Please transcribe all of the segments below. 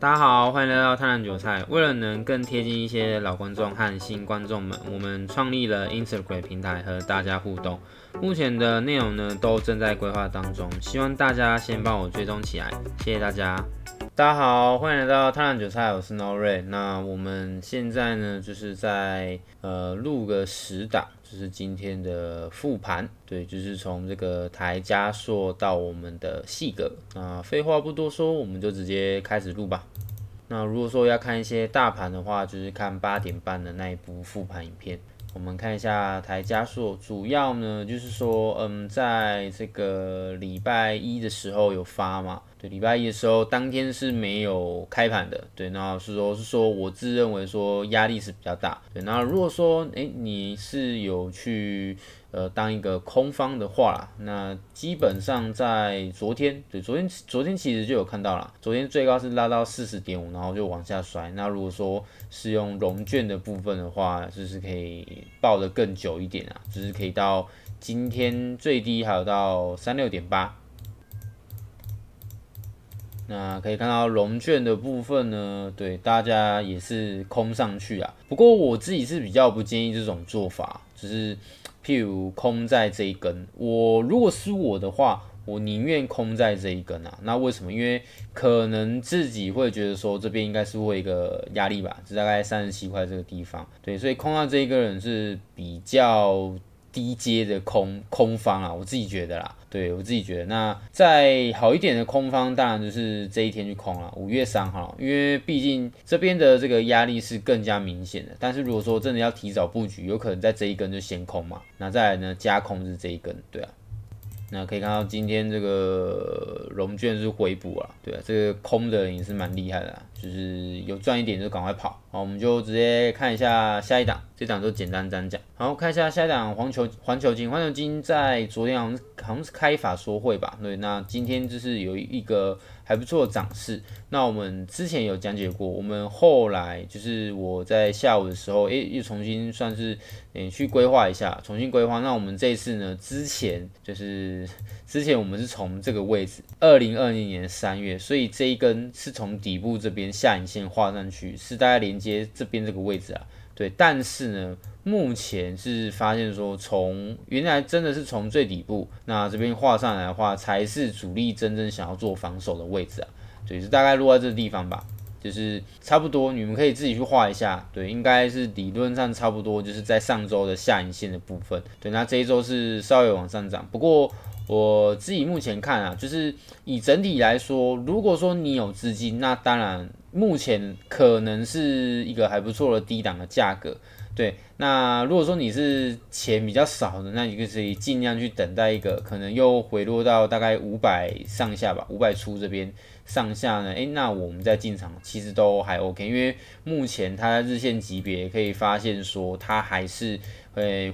大家好，欢迎来到探烂韭菜。为了能更贴近一些老观众和新观众们，我们创立了 Instagram 平台和大家互动。目前的内容呢，都正在规划当中，希望大家先帮我追踪起来，谢谢大家。大家好，欢迎来到探烂韭菜，我是 NoRay。那我们现在呢，就是在呃录个实档。就是今天的复盘，对，就是从这个台加速到我们的细格。那废话不多说，我们就直接开始录吧。那如果说要看一些大盘的话，就是看八点半的那一部复盘影片。我们看一下台加速，主要呢就是说，嗯，在这个礼拜一的时候有发嘛？对，礼拜一的时候当天是没有开盘的，对，那我是说，是说我自认为说压力是比较大，对，那如果说，哎，你是有去。呃，当一个空方的话啦，那基本上在昨天，对，昨天昨天其实就有看到了，昨天最高是拉到四十点五，然后就往下摔。那如果说是用融券的部分的话，就是可以报的更久一点啊，就是可以到今天最低还有到三六点八。那可以看到龙卷的部分呢，对大家也是空上去啊。不过我自己是比较不建议这种做法，就是。譬如空在这一根，我如果是我的话，我宁愿空在这一根啊。那为什么？因为可能自己会觉得说，这边应该是会一个压力吧，就大概三十七块这个地方。对，所以空在这一个人是比较。低阶的空空方啊，我自己觉得啦，对我自己觉得，那再好一点的空方，当然就是这一天就空了，五月三号，因为毕竟这边的这个压力是更加明显的。但是如果说真的要提早布局，有可能在这一根就先空嘛，那再来呢加空是这一根，对啊。那可以看到今天这个融券是回补啊，对啊，这个空的也是蛮厉害的，就是有赚一点就赶快跑。好，我们就直接看一下下一档。这档就简单这样讲，然后看一下下一档环球环球金，环球金在昨天好像好像是开法说会吧？对，那今天就是有一个还不错涨势。那我们之前有讲解过，我们后来就是我在下午的时候，哎，又重新算是嗯去规划一下，重新规划。那我们这次呢，之前就是之前我们是从这个位置，二零二零年三月，所以这一根是从底部这边下影线画上去，是大概连接这边这个位置啊。对，但是呢，目前是发现说，从原来真的是从最底部，那这边画上来的话，才是主力真正想要做防守的位置啊。对，是大概落在这个地方吧，就是差不多，你们可以自己去画一下。对，应该是理论上差不多，就是在上周的下影线的部分。对，那这一周是稍微往上涨，不过我自己目前看啊，就是以整体来说，如果说你有资金，那当然。目前可能是一个还不错的低档的价格，对。那如果说你是钱比较少的，那你就可以尽量去等待一个，可能又回落到大概五百上下吧，五百出这边上下呢，诶，那我们再进场其实都还 OK，因为目前它日线级别可以发现说它还是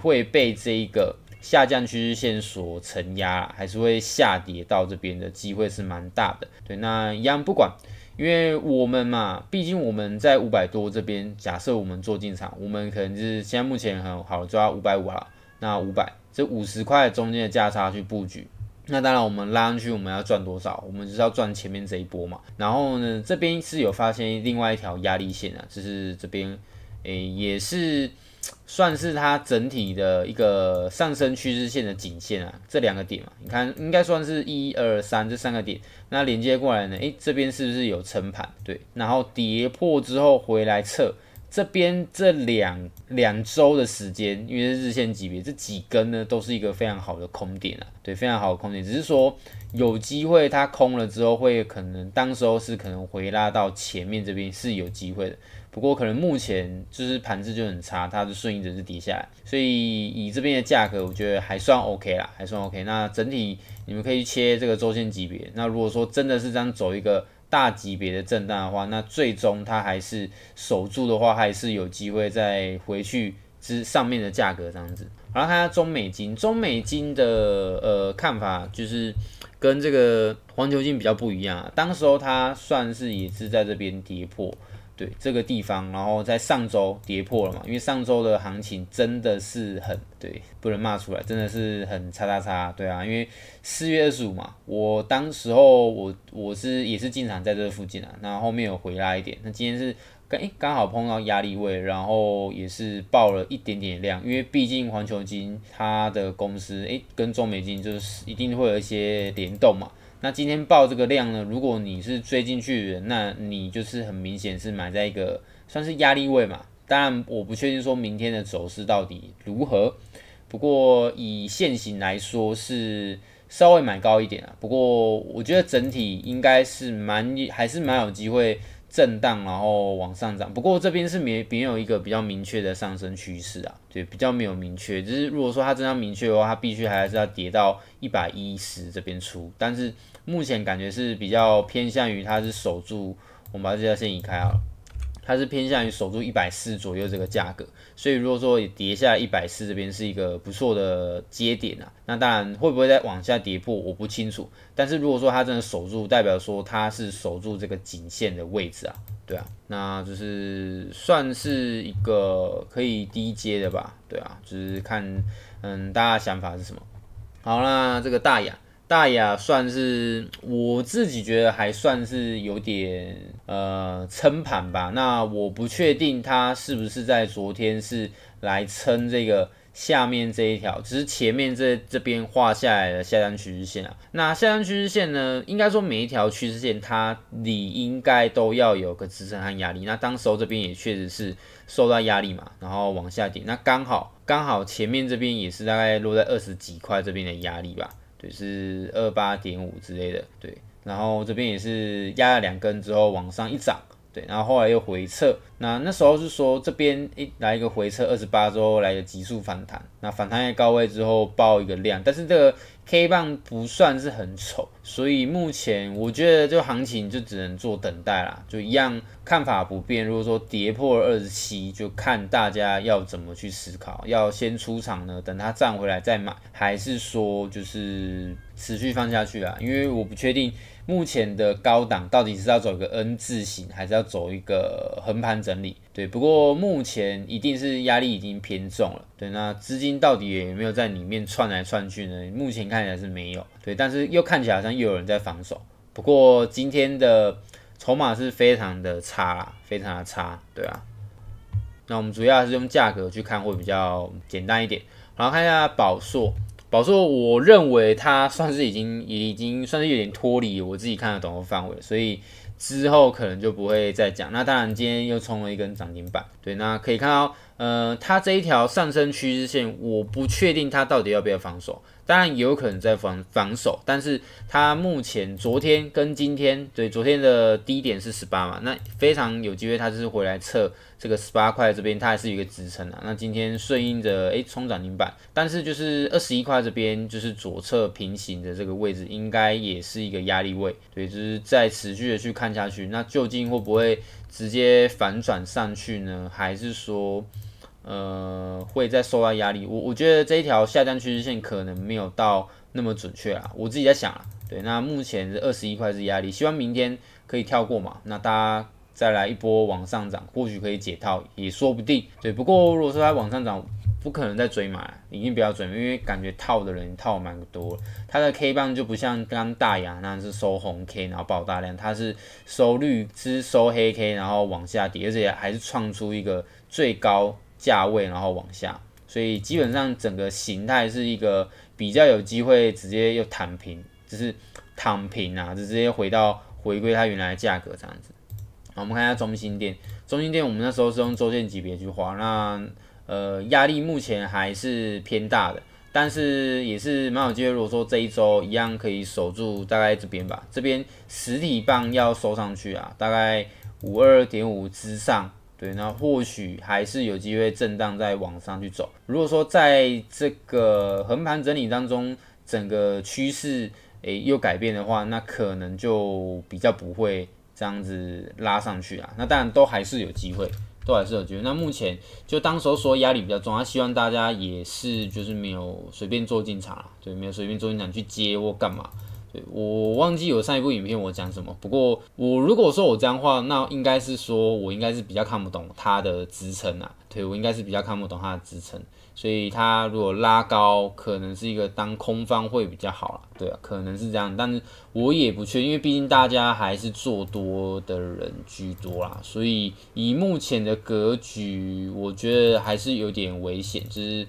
会被这一个下降趋势线所承压，还是会下跌到这边的机会是蛮大的。对，那一样不管。因为我们嘛，毕竟我们在五百多这边，假设我们做进场，我们可能就是现在目前很好抓五百五啊，那五百这五十块中间的价差去布局，那当然我们拉上去我们要赚多少，我们就是要赚前面这一波嘛。然后呢，这边是有发现另外一条压力线啊，就是这边。诶，也是算是它整体的一个上升趋势线的颈线啊，这两个点嘛，你看应该算是一二三这三个点，那连接过来呢，诶，这边是不是有撑盘？对，然后跌破之后回来测，这边这两两周的时间，因为日线级别这几根呢都是一个非常好的空点啊，对，非常好的空点，只是说有机会它空了之后会可能当时候是可能回拉到前面这边是有机会的。不过可能目前就是盘子就很差，它的顺应者是跌下来，所以以这边的价格，我觉得还算 OK 啦，还算 OK。那整体你们可以切这个周线级别。那如果说真的是这样走一个大级别的震荡的话，那最终它还是守住的话，还是有机会再回去之上面的价格这样子。然后看下中美金，中美金的呃看法就是跟这个环球金比较不一样，当时候它算是也是在这边跌破。对这个地方，然后在上周跌破了嘛？因为上周的行情真的是很对，不能骂出来，真的是很叉叉叉。对啊，因为四月二十五嘛，我当时候我我是也是经常在这附近啊。那后面有回拉一点，那今天是刚刚好碰到压力位，然后也是爆了一点点量，因为毕竟环球金它的公司哎跟中美金就是一定会有一些联动嘛。那今天报这个量呢？如果你是追进去，那你就是很明显是买在一个算是压力位嘛。当然我不确定说明天的走势到底如何，不过以现行来说是稍微买高一点啊。不过我觉得整体应该是蛮还是蛮有机会。震荡，然后往上涨。不过这边是没没有一个比较明确的上升趋势啊，对，比较没有明确。就是如果说它真要明确的话，它必须还是要跌到一百一十这边出。但是目前感觉是比较偏向于它是守住。我们把这条线移开啊。它是偏向于守住一百四左右这个价格，所以如果说跌下一百四这边是一个不错的接点啊，那当然会不会再往下跌破我不清楚，但是如果说它真的守住，代表说它是守住这个颈线的位置啊，对啊，那就是算是一个可以低接的吧，对啊，就是看嗯大家想法是什么。好，那这个大阳。大雅算是我自己觉得还算是有点呃撑盘吧，那我不确定它是不是在昨天是来撑这个下面这一条，只是前面这这边画下来的下降趋势线啊。那下降趋势线呢，应该说每一条趋势线它理应该都要有个支撑和压力。那当时候这边也确实是受到压力嘛，然后往下跌，那刚好刚好前面这边也是大概落在二十几块这边的压力吧。就是二八点五之类的，对，然后这边也是压了两根之后往上一涨，对，然后后来又回撤，那那时候是说这边一来一个回撤，二十八周来个急速反弹，那反弹在高位之后爆一个量，但是这个 K 棒不算是很丑。所以目前我觉得这行情就只能做等待啦，就一样看法不变。如果说跌破二十七，就看大家要怎么去思考，要先出场呢？等它涨回来再买，还是说就是持续放下去啊？因为我不确定目前的高档到底是要走一个 N 字形，还是要走一个横盘整理？对，不过目前一定是压力已经偏重了。对，那资金到底有没有在里面窜来窜去呢？目前看起来是没有。对，但是又看起来好像又有人在防守。不过今天的筹码是非常的差啦，非常的差。对啊，那我们主要还是用价格去看会比较简单一点。然后看一下宝硕，宝硕我认为它算是已经已经算是有点脱离我自己看得懂的范围，所以之后可能就不会再讲。那当然今天又冲了一根涨停板，对，那可以看到，呃，它这一条上升趋势线，我不确定它到底要不要防守。当然也有可能在防防守，但是它目前昨天跟今天，对昨天的低点是十八嘛，那非常有机会它就是回来测这个十八块这边，它还是有一个支撑啊。那今天顺应着诶冲涨停板，但是就是二十一块这边就是左侧平行的这个位置，应该也是一个压力位。对，就是在持续的去看下去，那究竟会不会直接反转上去呢？还是说？呃，会在受到压力。我我觉得这一条下降趋势线可能没有到那么准确啊。我自己在想啊，对，那目前是二十一块是压力，希望明天可以跳过嘛。那大家再来一波往上涨，或许可以解套，也说不定。对，不过如果说它往上涨，不可能再追买，已经比较准，因为感觉套的人套蛮多了。它的 K 棒就不像刚大阳那是收红 K，然后爆大量，它是收绿只收黑 K，然后往下跌，而且还是创出一个最高。价位，然后往下，所以基本上整个形态是一个比较有机会直接又躺平，只是躺平啊，就直接回到回归它原来的价格这样子。好，我们看一下中心店，中心店我们那时候是用周线级别去画，那呃压力目前还是偏大的，但是也是蛮有机会，如果说这一周一样可以守住大概这边吧，这边实体棒要收上去啊，大概五二点五之上。对，那或许还是有机会震荡再往上去走。如果说在这个横盘整理当中，整个趋势诶又改变的话，那可能就比较不会这样子拉上去啊。那当然都还是有机会，都还是有机会。那目前就当时候说压力比较重，啊，希望大家也是就是没有随便做进场，对，没有随便做进场去接或干嘛。对我忘记有上一部影片我讲什么，不过我如果说我这样话，那应该是说我应该是比较看不懂它的支撑啊，对，我应该是比较看不懂它的支撑，所以它如果拉高，可能是一个当空方会比较好啦，对啊，可能是这样，但是我也不确，因为毕竟大家还是做多的人居多啦，所以以目前的格局，我觉得还是有点危险，就是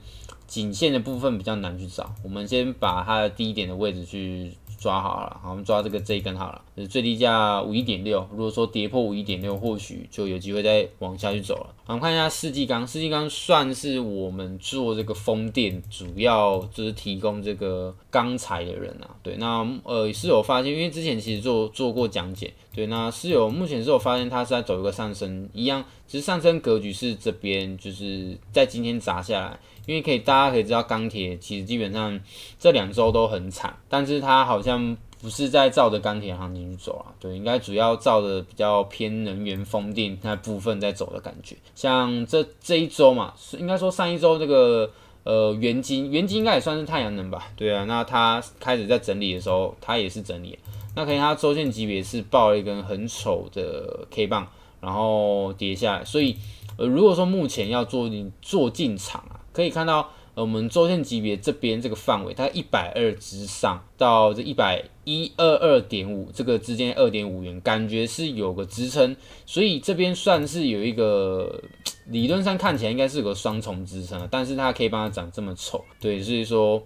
颈线的部分比较难去找，我们先把它的低点的位置去。抓好了，好，我们抓这个这一根好了，就是最低价五一点六。如果说跌破五一点六，或许就有机会再往下去走了。我们看一下四季钢，四季钢算是我们做这个风电主要就是提供这个钢材的人啊。对，那呃，是有发现，因为之前其实做做过讲解，对，那是有目前是有发现它是在走一个上升，一样，其实上升格局是这边就是在今天砸下来。因为可以，大家可以知道，钢铁其实基本上这两周都很惨，但是它好像不是在照着钢铁行情去走啊，对，应该主要照着比较偏能源风电那部分在走的感觉。像这这一周嘛，是应该说上一周这个呃，元金元金应该也算是太阳能吧，对啊，那它开始在整理的时候，它也是整理。那可能它周线级别是爆一根很丑的 K 棒，然后跌下来，所以呃，如果说目前要做进做进场啊。可以看到，呃，我们周线级别这边这个范围，它一百二之上到这一百一二二点五这个之间二点五元，感觉是有个支撑，所以这边算是有一个理论上看起来应该是有个双重支撑，但是它可以帮它涨这么丑，对，所以说。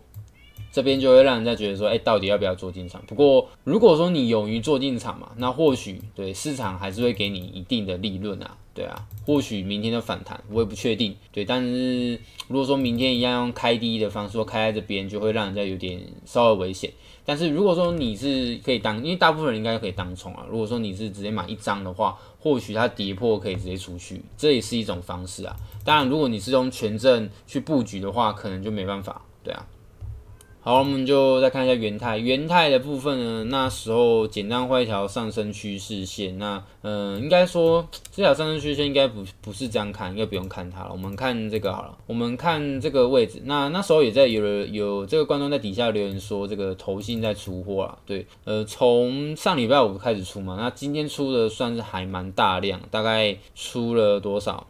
这边就会让人家觉得说，哎，到底要不要做进场？不过如果说你勇于做进场嘛，那或许对市场还是会给你一定的利润啊。对啊，或许明天的反弹我也不确定。对，但是如果说明天一样用开低的方式开在这边，就会让人家有点稍微危险。但是如果说你是可以当，因为大部分人应该可以当冲啊。如果说你是直接买一张的话，或许它跌破可以直接出去，这也是一种方式啊。当然，如果你是用权证去布局的话，可能就没办法。对啊。好，我们就再看一下原泰原泰的部分呢。那时候简单画一条上升趋势线。那，嗯，应该说这条上升趋势线应该不不是这样看，应该不用看它了。我们看这个好了。我们看这个位置。那那时候也在有有这个观众在底下留言说，这个头信在出货啊。对，呃，从上礼拜五开始出嘛。那今天出的算是还蛮大量，大概出了多少？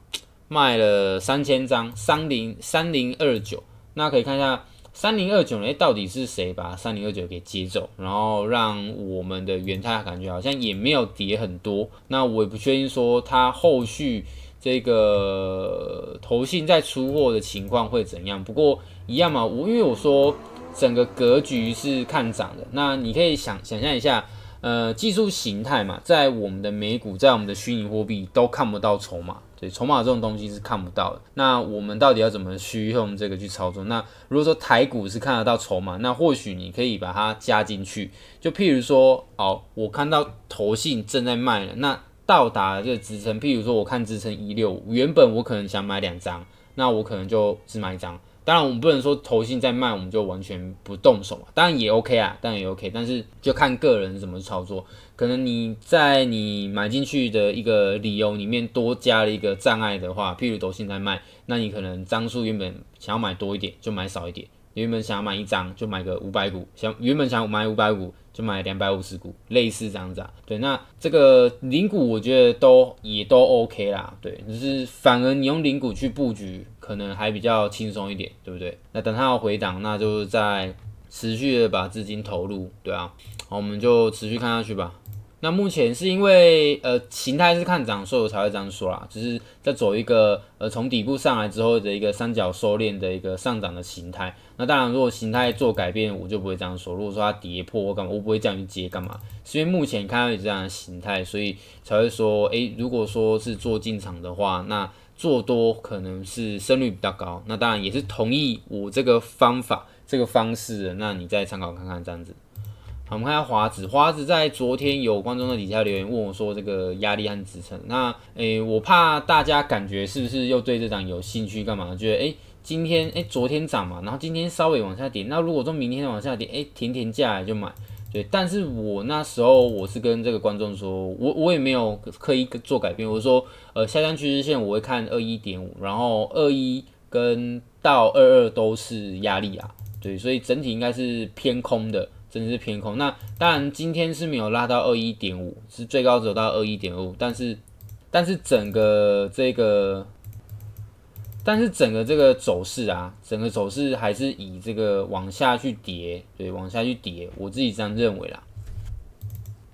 卖了三千张，三零三零二九。那可以看一下。三零二九呢？到底是谁把三零二九给接走？然后让我们的元泰感觉好像也没有跌很多。那我也不确定说它后续这个头信再出货的情况会怎样。不过一样嘛，我因为我说整个格局是看涨的。那你可以想想象一下。呃，技术形态嘛，在我们的美股，在我们的虚拟货币都看不到筹码，对，筹码这种东西是看不到的。那我们到底要怎么去用这个去操作？那如果说台股是看得到筹码，那或许你可以把它加进去。就譬如说，哦，我看到投信正在卖了，那到达这个支撑，譬如说我看支撑一六，原本我可能想买两张，那我可能就只买一张。当然，我们不能说投信在卖，我们就完全不动手嘛。当然也 OK 啊，当然也 OK，但是就看个人怎么操作。可能你在你买进去的一个理由里面多加了一个障碍的话，譬如投信在卖，那你可能张数原本想要买多一点，就买少一点。原本想买一张就买个五百股，想原本想买五百股就买两百五十股，类似这样子啊。对，那这个零股我觉得都也都 OK 啦。对，就是反而你用零股去布局，可能还比较轻松一点，对不对？那等它要回档，那就是在持续的把资金投入，对啊。好，我们就持续看下去吧。那目前是因为呃形态是看涨，所以我才会这样说啦，就是在走一个呃从底部上来之后的一个三角收敛的一个上涨的形态。那当然，如果形态做改变，我就不会这样说。如果说它跌破或干嘛，我不会这样去接干嘛。是因为目前看到有这样的形态，所以才会说，哎，如果说是做进场的话，那做多可能是胜率比较高。那当然也是同意我这个方法、这个方式，那你再参考看看这样子。我们看下华子，华子在昨天有观众的底下留言问我说这个压力和支撑。那诶，我怕大家感觉是不是又对这张有兴趣干嘛？觉得诶，今天诶昨天涨嘛，然后今天稍微往下跌，那如果说明天往下跌，诶，甜甜价就买。对，但是我那时候我是跟这个观众说，我我也没有刻意做改变。我说，呃，下降趋势线我会看二一点五，然后二一跟到二二都是压力啊，对，所以整体应该是偏空的。真是偏空。那当然，今天是没有拉到二一点五，是最高走到二一点五，但是，但是整个这个，但是整个这个走势啊，整个走势还是以这个往下去叠，对，往下去叠，我自己这样认为啦。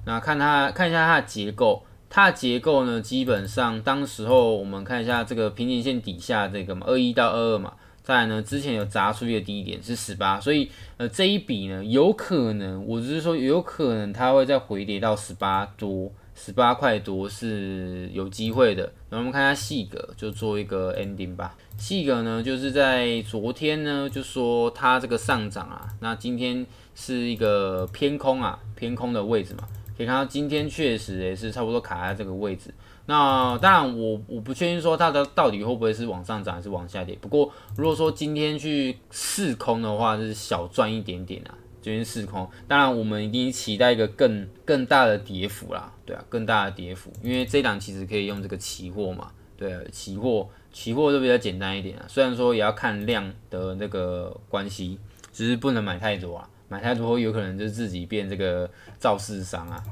那看它，看一下它的结构，它的结构呢，基本上当时候我们看一下这个平行线底下这个嘛，二一到二二嘛。再来呢，之前有砸出去的低点是十八，所以呃这一笔呢，有可能，我只是说有可能它会再回跌到十八多，十八块多是有机会的。然后我们看一下细格，就做一个 ending 吧。细格呢，就是在昨天呢，就说它这个上涨啊，那今天是一个偏空啊，偏空的位置嘛。可以看到今天确实也是差不多卡在这个位置。那当然，我我不确定说它的到底会不会是往上涨还是往下跌。不过如果说今天去试空的话，就是小赚一点点啊，就是试空。当然，我们一定期待一个更更大的跌幅啦，对啊，更大的跌幅。因为这档其实可以用这个期货嘛，对啊，期货期货就比较简单一点啊，虽然说也要看量的那个关系，只是不能买太多啊。买太多有可能就自己变这个肇事商啊。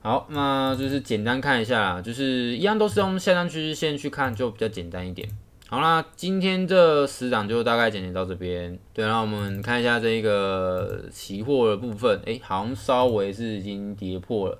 好，那就是简单看一下啦，就是一样都是用下降趋势线去看，就比较简单一点。好啦，今天这十档就大概讲解到这边。对，那我们看一下这个期货的部分，哎，好像稍微是已经跌破了。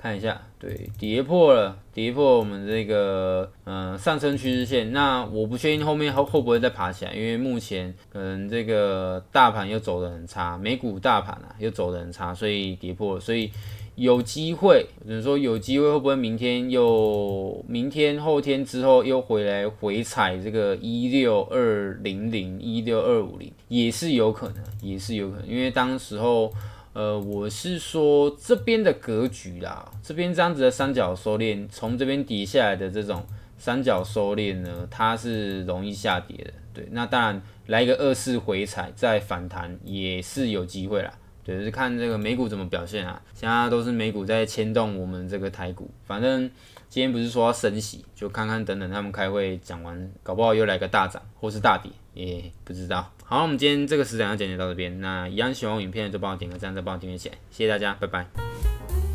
看一下，对，跌破了，跌破我们这个，嗯，上升趋势线。那我不确定后面后会不会再爬起来，因为目前可能这个大盘又走得很差，美股大盘啊又走得很差，所以跌破了。所以有机会，只能说有机会会不会明天又明天后天之后又回来回踩这个一六二零零一六二五零，也是有可能，也是有可能，因为当时候。呃，我是说这边的格局啦，这边这样子的三角收敛，从这边跌下来的这种三角收敛呢，它是容易下跌的，对。那当然来一个二次回踩再反弹也是有机会啦，对，就是看这个美股怎么表现啊。现在都是美股在牵动我们这个台股，反正今天不是说要升息，就看看等等他们开会讲完，搞不好又来个大涨或是大跌。也不知道。好，我们今天这个时长要讲解到这边。那一样喜欢影片的，帮我点个赞，再帮我订阅起来，谢谢大家，拜拜。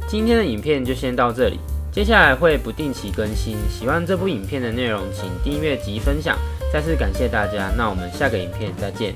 今天的影片就先到这里，接下来会不定期更新。喜欢这部影片的内容，请订阅及分享。再次感谢大家，那我们下个影片再见。